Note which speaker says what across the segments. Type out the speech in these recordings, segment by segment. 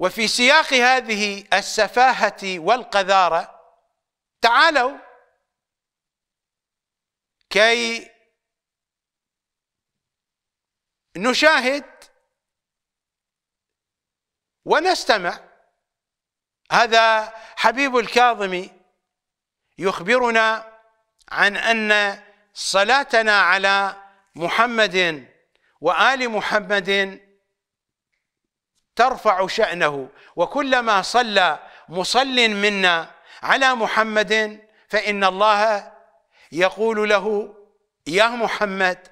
Speaker 1: وفي سياق هذه السفاهة والقذارة تعالوا كي نشاهد ونستمع هذا حبيب الكاظمي يخبرنا عن أن صلاتنا على محمد وآل محمد ترفع شأنه وكلما صلى مصل منا على محمد فإن الله يقول له يا محمد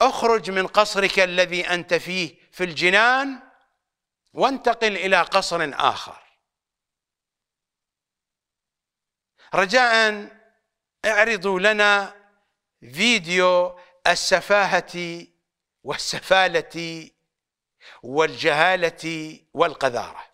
Speaker 1: اخرج من قصرك الذي أنت فيه في الجنان وانتقل إلى قصر آخر رجاء اعرضوا لنا فيديو السفاهة والسفالة والجهالة والقذارة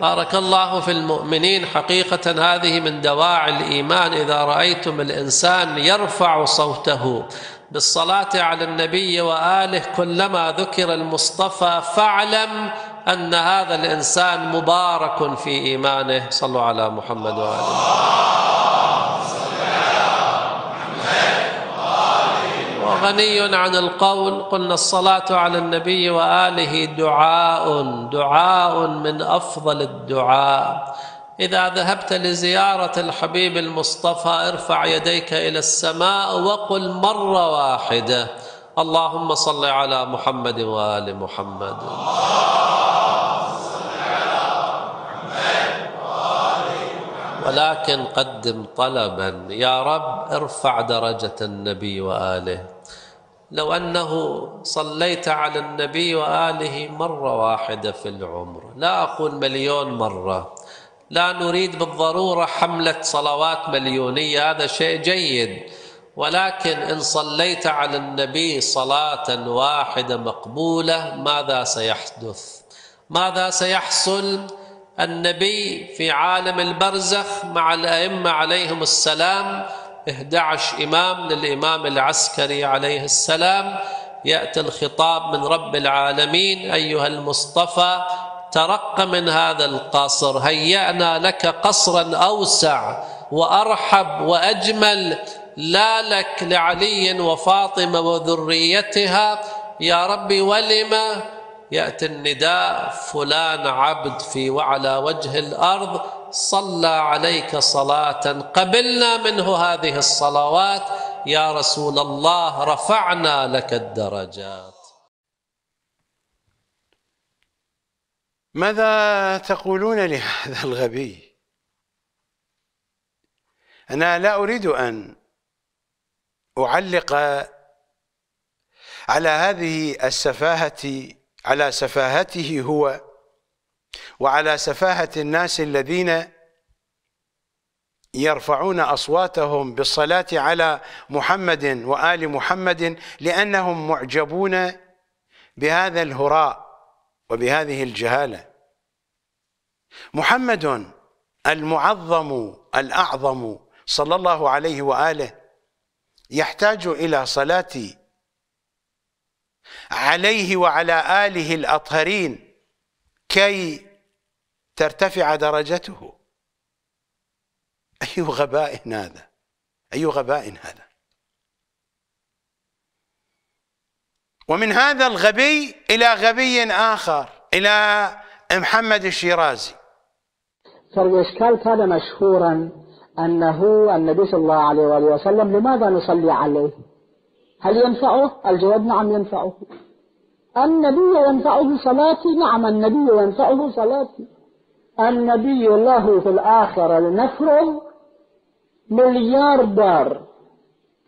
Speaker 2: بارك الله في المؤمنين حقيقة هذه من دواعي الإيمان إذا رأيتم الإنسان يرفع صوته بالصلاة على النبي وآله كلما ذكر المصطفى فاعلم أن هذا الإنسان مبارك في إيمانه صلوا على محمد وآله غني عن القول قلنا الصلاة على النبي وآله دعاء دعاء من أفضل الدعاء إذا ذهبت لزيارة الحبيب المصطفى ارفع يديك إلى السماء وقل مرة واحدة اللهم صل على محمد وآل محمد ولكن قدم طلبا يا رب ارفع درجة النبي وآله لو أنه صليت على النبي وآله مرة واحدة في العمر لا أقول مليون مرة لا نريد بالضرورة حملة صلوات مليونية هذا شيء جيد ولكن إن صليت على النبي صلاة واحدة مقبولة ماذا سيحدث ماذا سيحصل النبي في عالم البرزخ مع الأئمة عليهم السلام 11 إمام للإمام العسكري عليه السلام يأتي الخطاب من رب العالمين أيها المصطفى ترق من هذا القصر هيأنا لك قصرا أوسع وأرحب وأجمل لا لك لعلي وفاطمة وذريتها يا ربي ولم يأتي النداء فلان عبد في وعلى وجه الأرض صلى عليك صلاة قبلنا منه هذه الصلوات يا رسول الله رفعنا لك الدرجات
Speaker 1: ماذا تقولون لهذا الغبي أنا لا أريد أن أعلق على هذه السفاهة على سفاهته هو وعلى سفاهة الناس الذين يرفعون أصواتهم بالصلاة على محمد وآل محمد لأنهم معجبون بهذا الهراء وبهذه الجهالة محمد المعظم الأعظم صلى الله عليه وآله يحتاج إلى صلاة عليه وعلى آله الأطهرين كي ترتفع درجته أي غباء هذا أي غباء هذا ومن هذا الغبي إلى غبي آخر إلى محمد الشيرازي
Speaker 3: فالإشكال كان مشهورا أنه النبي صلى الله عليه وآله وسلم لماذا نصلي عليه هل ينفعه الجواب نعم ينفعه النبي ينفعه صلاتي نعم النبي ينفعه صلاتي النبي له في الآخرة لنفرض مليار دار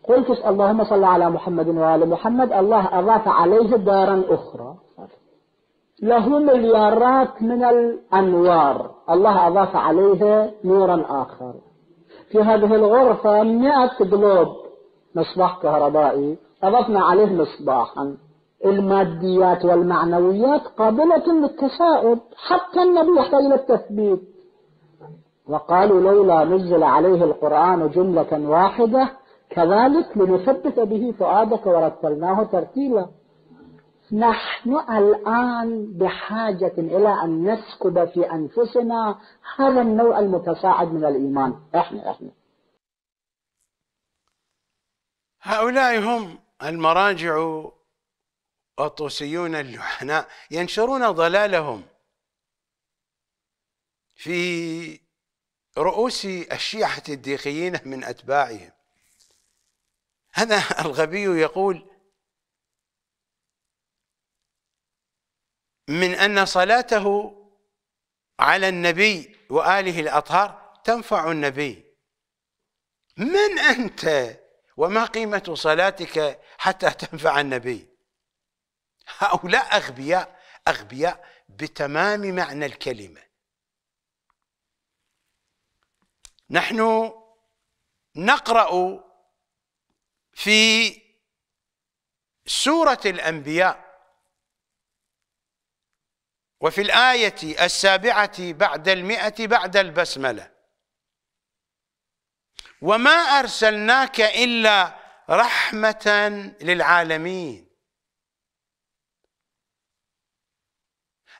Speaker 3: قلت اللهم صل على محمد وآل محمد الله أضاف عليه دارا أخرى له مليارات من الأنوار الله أضاف عليه نورا آخر في هذه الغرفة مئة قلوب مصباح كهربائي أضفنا عليه مصباحا الماديات والمعنويات قابلة للتساؤل حتى النبي يحتاج إلى التثبيت وقالوا لولا نزل عليه القرآن جملة واحدة كذلك لنثبت به فؤادك ورتلناه ترتيلا نحن الآن بحاجة إلى أن نسكب في أنفسنا هذا النوع المتساعد من الإيمان إحنا إحنا
Speaker 1: هؤلاء هم المراجع الطوسيون اللحناء ينشرون ضلالهم في رؤوس الشيعة الديقيين من أتباعهم هذا الغبي يقول من أن صلاته على النبي وآله الأطهار تنفع النبي من أنت وما قيمة صلاتك حتى تنفع النبي هؤلاء أغبياء أغبياء بتمام معنى الكلمة نحن نقرأ في سورة الأنبياء وفي الآية السابعة بعد المئة بعد البسملة وما أرسلناك إلا رحمة للعالمين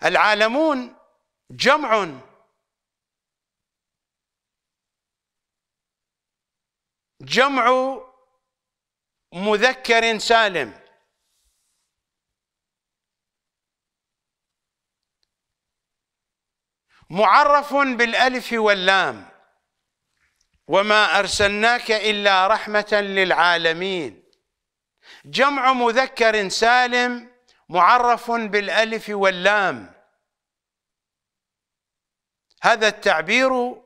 Speaker 1: العالمون جمع جمع مذكر سالم معرف بالالف واللام وما ارسلناك الا رحمه للعالمين جمع مذكر سالم معرف بالالف واللام هذا التعبير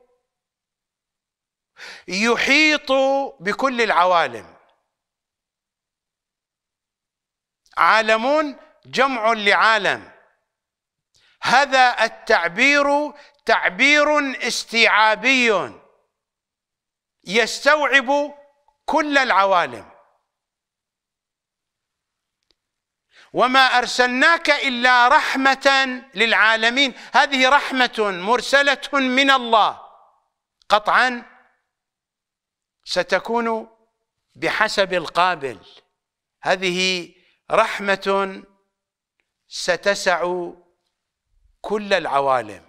Speaker 1: يحيط بكل العوالم عالم جمع لعالم هذا التعبير تعبير استيعابي يستوعب كل العوالم وما ارسلناك الا رحمه للعالمين هذه رحمه مرسله من الله قطعا ستكون بحسب القابل هذه رحمه ستسع كل العوالم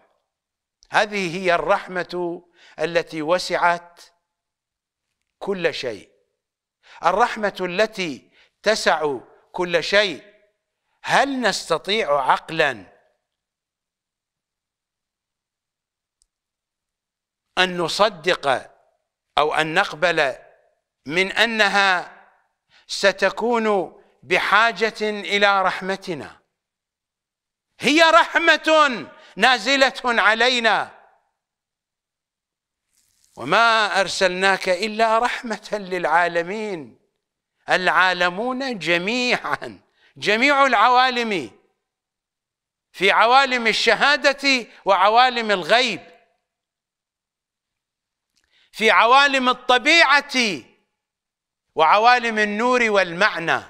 Speaker 1: هذه هي الرحمه التي وسعت كل شيء الرحمه التي تسع كل شيء هل نستطيع عقلا أن نصدق أو أن نقبل من أنها ستكون بحاجة إلى رحمتنا هي رحمة نازلة علينا وما أرسلناك إلا رحمة للعالمين العالمون جميعا جميع العوالم في عوالم الشهادة وعوالم الغيب في عوالم الطبيعة وعوالم النور والمعنى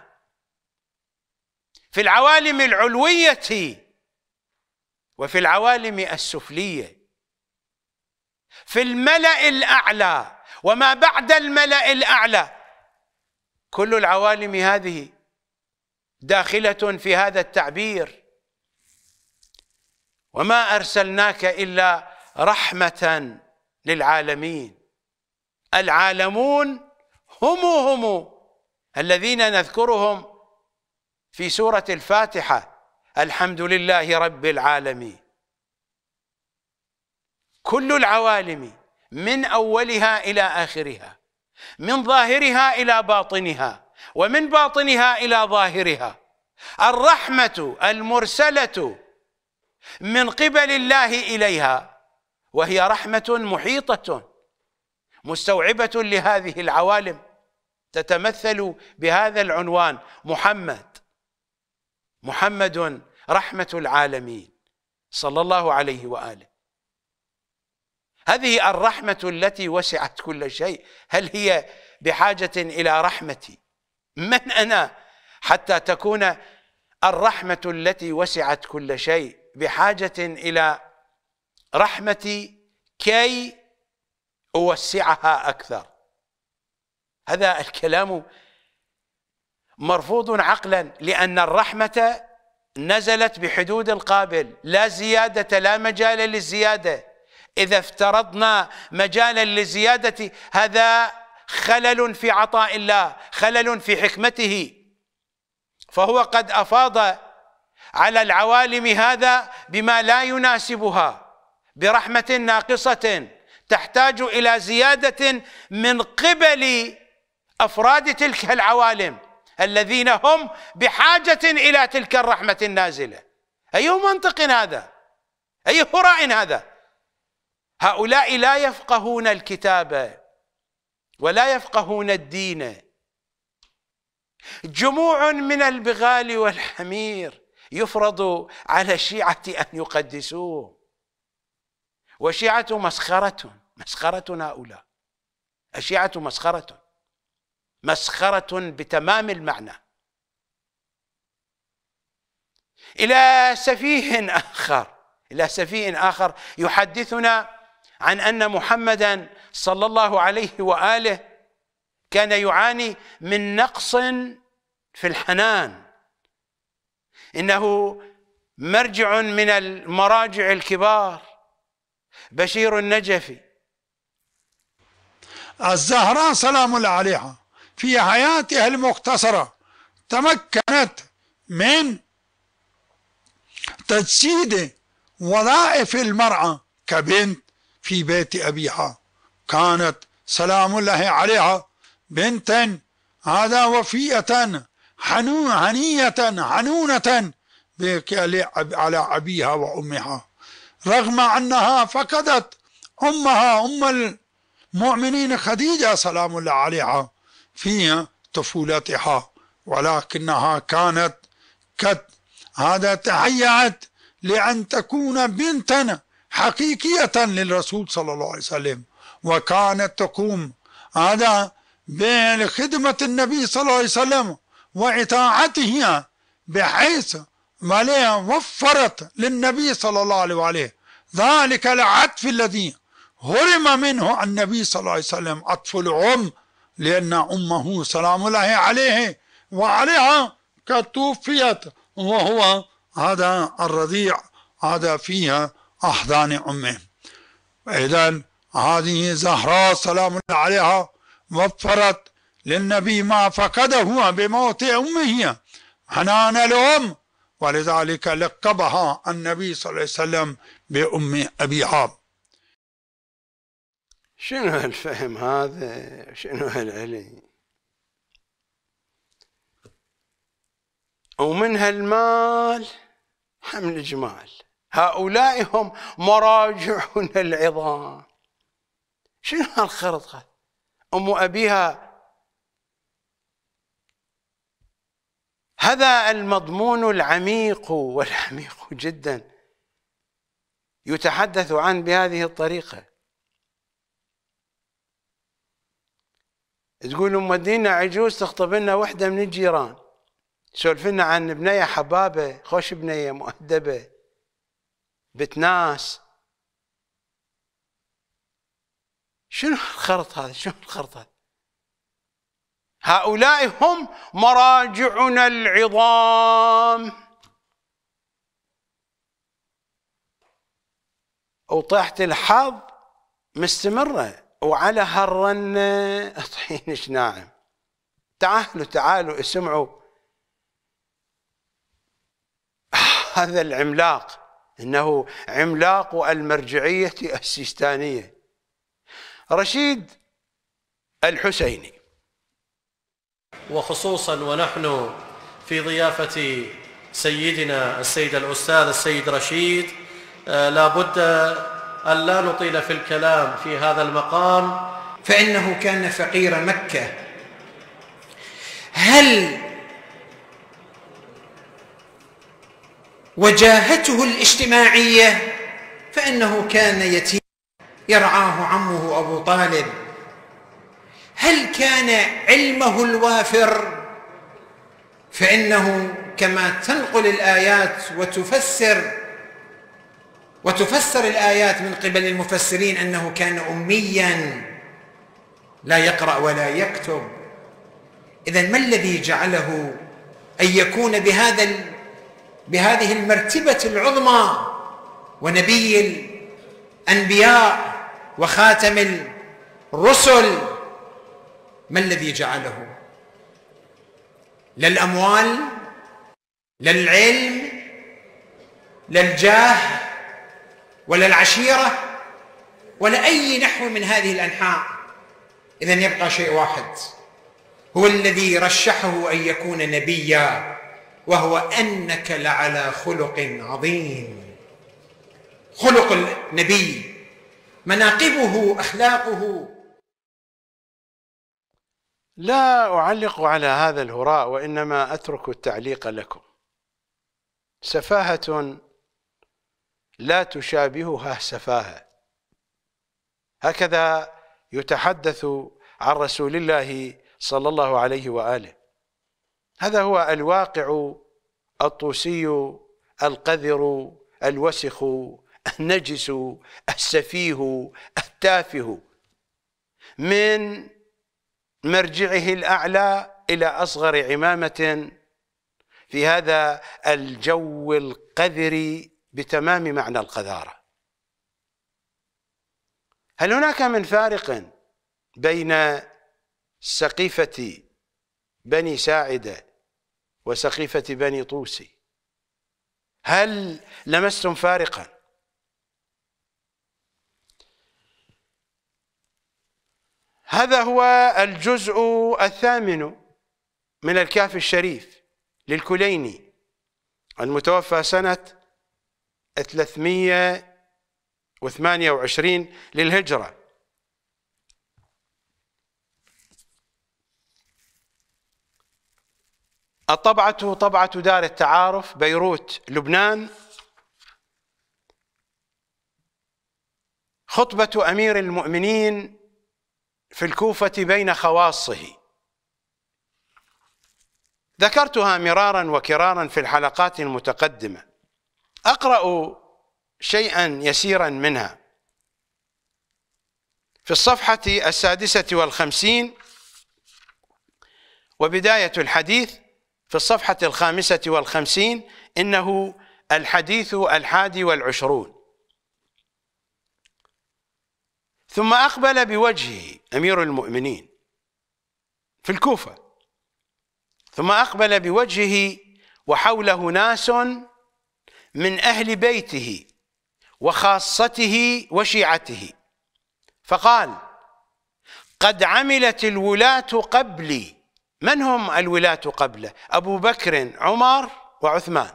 Speaker 1: في العوالم العلوية وفي العوالم السفلية في الملأ الأعلى وما بعد الملأ الأعلى كل العوالم هذه داخله في هذا التعبير وما ارسلناك الا رحمه للعالمين العالمون هم هم الذين نذكرهم في سوره الفاتحه الحمد لله رب العالمين كل العوالم من اولها الى اخرها من ظاهرها الى باطنها ومن باطنها الى ظاهرها الرحمه المرسله من قبل الله اليها وهي رحمه محيطه مستوعبه لهذه العوالم تتمثل بهذا العنوان محمد محمد رحمه العالمين صلى الله عليه واله هذه الرحمه التي وسعت كل شيء هل هي بحاجه الى رحمتي من أنا حتى تكون الرحمة التي وسعت كل شيء بحاجة إلى رحمتي كي أوسعها أكثر هذا الكلام مرفوض عقلا لأن الرحمة نزلت بحدود القابل لا زيادة لا مجال للزيادة إذا افترضنا مجالا للزيادة هذا خلل في عطاء الله خلل في حكمته فهو قد أفاض على العوالم هذا بما لا يناسبها برحمة ناقصة تحتاج إلى زيادة من قبل أفراد تلك العوالم الذين هم بحاجة إلى تلك الرحمة النازلة أي منطق هذا أي هراء هذا هؤلاء لا يفقهون الكتابه ولا يفقهون الدين جموع من البغال والحمير يفرض على الشيعة أن يقدسوه والشيعة مسخرة مسخرة هؤلاء الشيعة مسخرة مسخرة بتمام المعنى إلى سفيه آخر إلى سفيه آخر يحدثنا عن أن محمدا صلى الله عليه وآله كان يعاني من نقص في الحنان إنه مرجع من المراجع الكبار بشير النجفي
Speaker 4: الزهراء سلام الله عليها في حياتها المختصرة تمكنت من تجسيد وظائف المرأة كبنت في بيت أبيها كانت سلام الله عليها بنتا هذا وفية حنونة هنية حنونة على أبيها وأمها رغم أنها فقدت أمها أم المؤمنين خديجة سلام الله عليها في طفولتها ولكنها كانت قد هذا تهيأت لأن تكون بنتا حقيقية للرسول صلى الله عليه وسلم وكانت تقوم هذا بخدمة النبي صلى الله عليه وسلم وإطاعته بحيث ما وفرت للنبي صلى الله عليه ذلك العطف الذي هرم منه النبي صلى الله عليه وسلم عطف العم لأن أمه سلام الله عليه وعليها قد توفيت وهو هذا الرضيع هذا فيها أحضان أمه واذا هذه زهراء سلام الله عليها وفرت للنبي ما فقده بموت أمه حنان الأم ولذلك لقبها النبي صلى الله عليه وسلم بأم أبي عاب شنو هالفهم هذا شنو هالعلم
Speaker 1: ومن هالمال حمل جمال هؤلاء هم مراجعنا العظام شنو هالخرطة أم أبيها هذا المضمون العميق والعميق جدا يتحدث عن بهذه الطريقة تقول أم الدين عجوز تخطب لنا وحدة من الجيران سولف لنا عن بنية حبابة خوش بنية مؤدبة بيت ناس شنو الخرط هذا شنو الخرط هذا هؤلاء هم مراجعنا العظام وطيحة الحظ مستمرة وعلى هالرنة طحينش ناعم تعالوا تعالوا اسمعوا هذا العملاق إنه عملاق المرجعية السيستانية رشيد
Speaker 2: الحسيني وخصوصا ونحن في ضيافة سيدنا السيد الأستاذ السيد رشيد
Speaker 5: آه، لا بد أن لا نطيل في الكلام في هذا المقام فإنه كان فقير مكة هل وجاهته الاجتماعيه فانه كان يتيم يرعاه عمه ابو طالب هل كان علمه الوافر فانه كما تنقل الايات وتفسر وتفسر الايات من قبل المفسرين انه كان اميا لا يقرا ولا يكتب اذا ما الذي جعله ان يكون بهذا بهذه المرتبه العظمى ونبي الانبياء وخاتم الرسل ما الذي جعله لا الاموال لا العلم لا الجاه ولا العشيره ولا اي نحو من هذه الانحاء اذا يبقى شيء واحد هو الذي رشحه ان يكون نبيا وهو انك لعلى خلق عظيم خلق النبي مناقبه اخلاقه
Speaker 1: لا اعلق على هذا الهراء وانما اترك التعليق لكم سفاهه لا تشابهها سفاهه هكذا يتحدث عن رسول الله صلى الله عليه واله هذا هو الواقع الطوسي القذر الوسخ النجس السفيه التافه من مرجعه الأعلى إلى أصغر عمامة في هذا الجو القذري بتمام معنى القذارة هل هناك من فارق بين سقيفة بني ساعدة وسقيفة بني طوسي هل لمستم فارقا هذا هو الجزء الثامن من الكهف الشريف للكليني المتوفى سنة 328 للهجرة الطبعة طبعة دار التعارف بيروت لبنان خطبة أمير المؤمنين في الكوفة بين خواصه ذكرتها مرارا وكرارا في الحلقات المتقدمة أقرأ شيئا يسيرا منها في الصفحة السادسة والخمسين وبداية الحديث في الصفحة الخامسة والخمسين إنه الحديث الحادي والعشرون ثم أقبل بوجهه أمير المؤمنين في الكوفة ثم أقبل بوجهه وحوله ناس من أهل بيته وخاصته وشيعته فقال قد عملت الولاة قبلي من هم الولاة قبله أبو بكر عمر وعثمان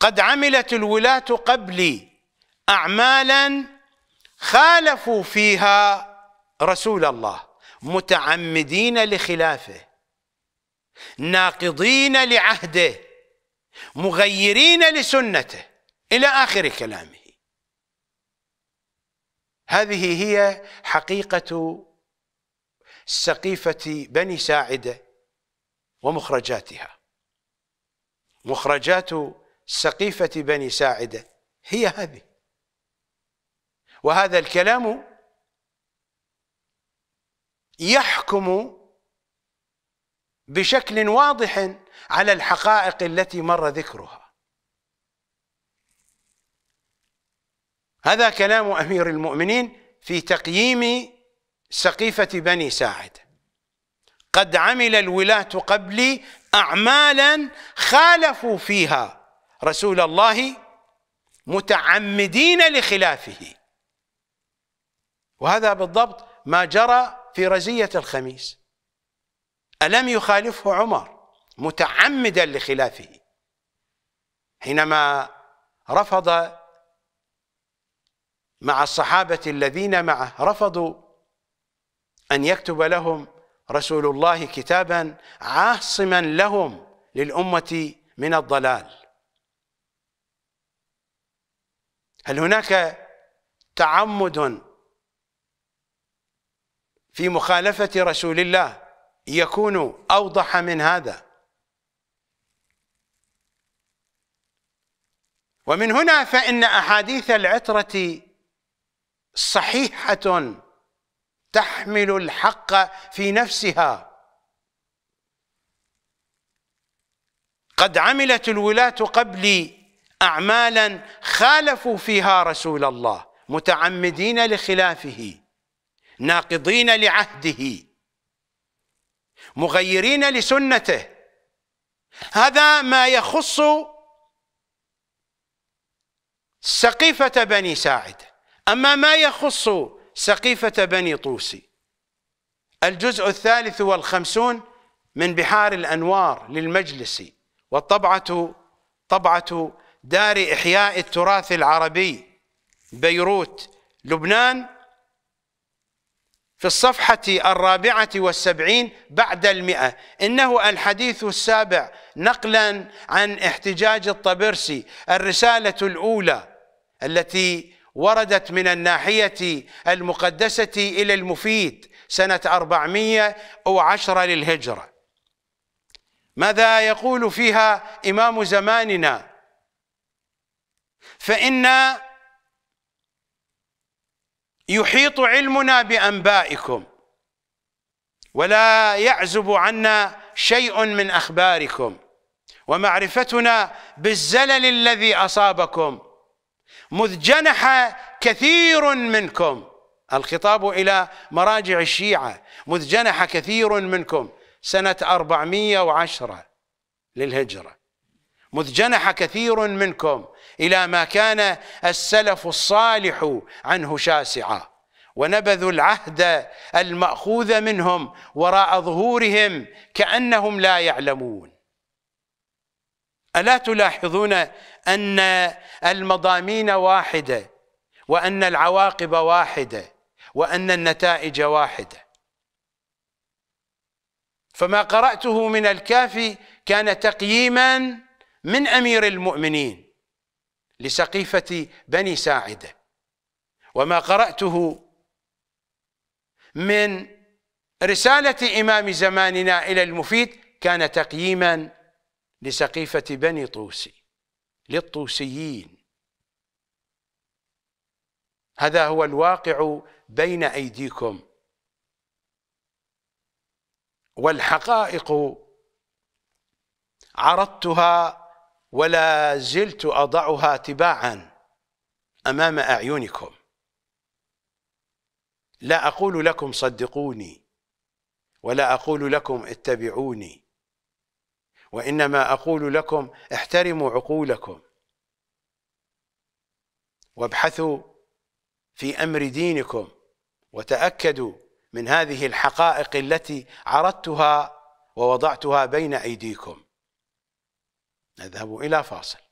Speaker 1: قد عملت الولاة قبلي أعمالا خالفوا فيها رسول الله متعمدين لخلافه ناقضين لعهده مغيرين لسنته إلى آخر كلامه هذه هي حقيقة سقيفة بني ساعدة ومخرجاتها مخرجات سقيفة بني ساعدة هي هذه وهذا الكلام يحكم بشكل واضح على الحقائق التي مر ذكرها هذا كلام أمير المؤمنين في تقييم سقيفة بني ساعد قد عمل الولاة قبلي أعمالا خالفوا فيها رسول الله متعمدين لخلافه وهذا بالضبط ما جرى في رزية الخميس ألم يخالفه عمر متعمدا لخلافه حينما رفض مع الصحابة الذين معه رفضوا أن يكتب لهم رسول الله كتابا عاصما لهم للأمة من الضلال هل هناك تعمد في مخالفة رسول الله يكون أوضح من هذا ومن هنا فإن أحاديث العترة صحيحة تحمل الحق في نفسها قد عملت الولاة قبلي أعمالا خالفوا فيها رسول الله متعمدين لخلافه ناقضين لعهده مغيرين لسنته هذا ما يخص سقيفة بني ساعد أما ما يخص سقيفة بني طوسي الجزء الثالث والخمسون من بحار الأنوار للمجلس والطبعة طبعة دار إحياء التراث العربي بيروت لبنان في الصفحة الرابعة والسبعين بعد المئة إنه الحديث السابع نقلا عن احتجاج الطبرسي الرسالة الأولى التي وردت من الناحية المقدسة إلى المفيد سنة 410 للهجرة ماذا يقول فيها إمام زماننا فإن يحيط علمنا بأنبائكم ولا يعزب عنا شيء من أخباركم ومعرفتنا بالزلل الذي أصابكم مذ جنح كثير منكم الخطاب إلى مراجع الشيعة مذ جنح كثير منكم سنة 410 للهجرة مذ جنح كثير منكم إلى ما كان السلف الصالح عنه شاسعا ونبذوا العهد المأخوذ منهم وراء ظهورهم كأنهم لا يعلمون ألا تلاحظون أن المضامين واحدة وأن العواقب واحدة وأن النتائج واحدة فما قرأته من الكافي كان تقييما من أمير المؤمنين لسقيفة بني ساعدة وما قرأته من رسالة إمام زماننا إلى المفيد كان تقييما لسقيفة بني طوسي للطوسيين هذا هو الواقع بين أيديكم والحقائق عرضتها ولا زلت أضعها تباعا أمام أعينكم لا أقول لكم صدقوني ولا أقول لكم اتبعوني وإنما أقول لكم احترموا عقولكم وابحثوا في أمر دينكم وتأكدوا من هذه الحقائق التي عرضتها ووضعتها بين أيديكم نذهب إلى فاصل